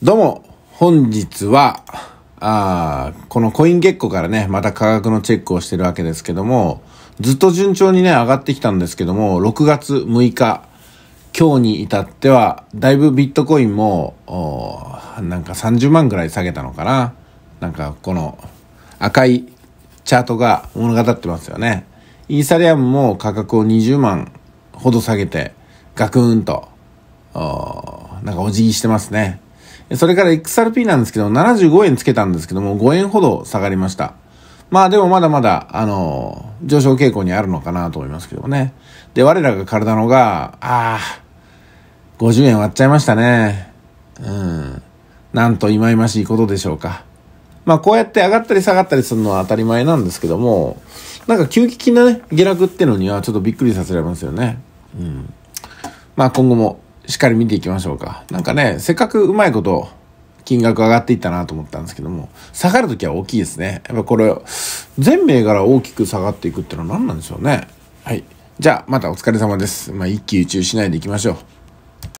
どうも、本日は、あこのコイン月光からね、また価格のチェックをしてるわけですけども、ずっと順調にね、上がってきたんですけども、6月6日、今日に至っては、だいぶビットコインも、なんか30万ぐらい下げたのかな。なんかこの赤いチャートが物語ってますよね。イーサリアムも価格を20万ほど下げて、ガクーンと、なんかお辞儀してますね。それから XRP なんですけど、75円つけたんですけども、5円ほど下がりました。まあでもまだまだ、あの、上昇傾向にあるのかなと思いますけどもね。で、我らが体のが、ああ、50円割っちゃいましたね。うん。なんと忌々しいことでしょうか。まあこうやって上がったり下がったりするのは当たり前なんですけども、なんか急激なね、下落ってのにはちょっとびっくりさせられますよね。うん。まあ今後もしっかり見ていきましょうか。なんかね、せっかくうまいこと金額上がっていったなと思ったんですけども、下がるときは大きいですね。やっぱこれ、全銘柄大きく下がっていくってのは何なんでしょうね。はい。じゃあ、またお疲れ様です。まあ、一喜一憂しないでいきましょう。